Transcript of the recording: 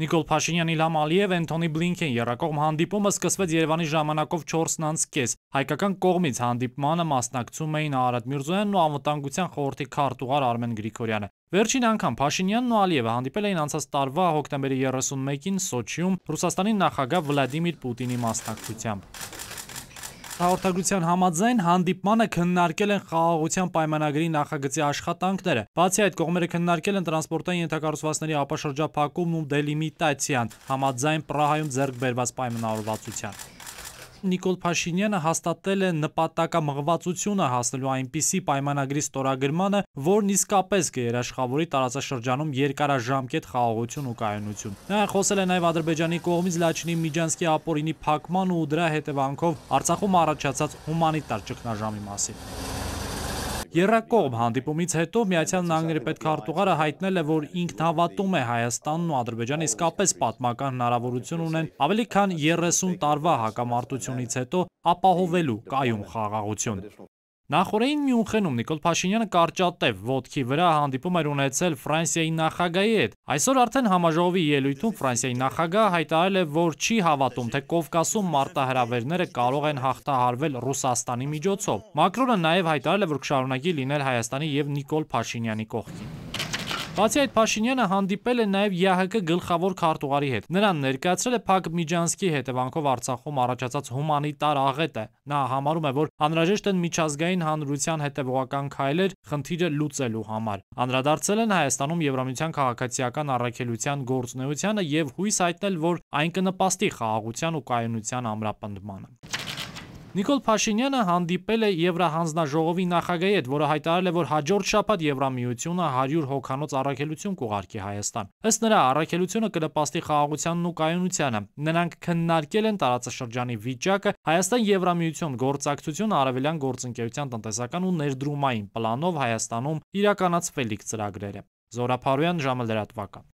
Նիկոլ Փաշինյան, Իլհամ Ալիև, Էնթոնի Բլինքեն երակողմ հանդիպումը սկսվեց Երևանի ժամանակով 4:30-ից։ Հայկական կողմից հանդիպմանը մասնակցում էին Արադ Միրզոյանն ու անվտանգության խորհրդի քարտուղար Արմեն Գրիգորյանը։ Վերջին անգամ Փաշինյանն ու Ալիևը հանդիպել էին անցած տարվա հոկտեմբերի 31-ին Սոչիում Ռուսաստանի նախագահ Վլադիմիր Պուտինի մասնակցությամբ հաղորդագրության համաձայն հանդիպմանը քննարկել են խաղաղության պայմանագրի նախագծի աշխատանքները։ Բացի այդ կողմերը քննարկել են տրանսպորտային ենթակառուցվածքների ապաշրջափակումն ու դելիմիտացիան համաձայն Պրահայում ձեռք բերված պայմանավորվածության։ Նիկոլ Փաշինյանը հաստատել է նպատակամղվածությունը հասնելու այնպիսի պայմանագրի ստորագրմանը, որն իսկապես կերաշխավորի տարածաշրջանում երկարաժամկետ խաղաղություն ու կայունություն։ Նա խոսել է նաև Ադրբեջանի կողմից Լաչինի Միջանսկի ապօրինի փակման ու դրա հետևանքով Արցախում առաջացած հումանիտար ճգնաժամի մասին։ Երակողմ հանդիպումից հետո Միացյալ Նահանգների պետքարտուղարը հայտնել է, որ ինքն հավատում է Հայաստանն ու Ադրբեջանը իսկապես պատմական հնարավորություն ունեն ավելի քան 30 տարվա հակամարտությունից հետո ապահովելու կայուն խաղաղություն։ Նախորդին Մյունխենում Նիկոլ Փաշինյանը կարճատև ոդքի վրա հանդիպում էր ունեցել Ֆրանսիայի նախագահի հետ։ Այսօր արդեն համաժողովի ելույթում Ֆրանսիայի նախագահը հայտարարել է, որ չի հավատում, թե Կովկասում մարտահրավերները կարող են հաղթահարվել Ռուսաստանի միջոցով։ Մակրոնը նաև հայտարարել է, որ կշարունակի լինել Հայաստանի եւ Նիկոլ Փաշինյանի կողքին։ Բացի այդ Փաշինյանը հանդիպել է նաև ԵԱՀԿ գլխավոր քարտուղարի հետ։ Նրան ներկայացրել է Փակ Միջանսկի հետևանքով Արցախում առաջացած հումանիտար աղետը։ Նա համարում է, որ անհրաժեշտ են միջազգային հանրության հետևողական քայլեր խնդիրը լուծելու համար։ Անդրադարձել են Հայաստանում Եվրամիության քաղաքացիական առաքելության գործունեությանը եւ հույս հայտնել, որ այն կնպաստի խաղաղության ու կայունության ամրապնդմանը։ Նիկոլ Փաշինյանը հանդիպել է Եվրահանձնաժողովի նախագահի հետ, որը հայտարարել է, որ հաջորդ շաբաթ Եվրամիությունը 100 հոգանոց առաքելություն կուղարկի Հայաստան։ Ըստ նրա, առաքելությունը կնպաստի խաղաղությանն ու կայունությանը։ Նրանք քննարկել են տարածաշրջանի վիճակը, Հայաստան-Եվրամիություն գործակցություն արևելյան գործընկերության տնտեսական ու ներդրումային պլանով Հայաստանում իրականացվելիք ծրագրերը։ Զորա Փարոյան ժամը լրատվական։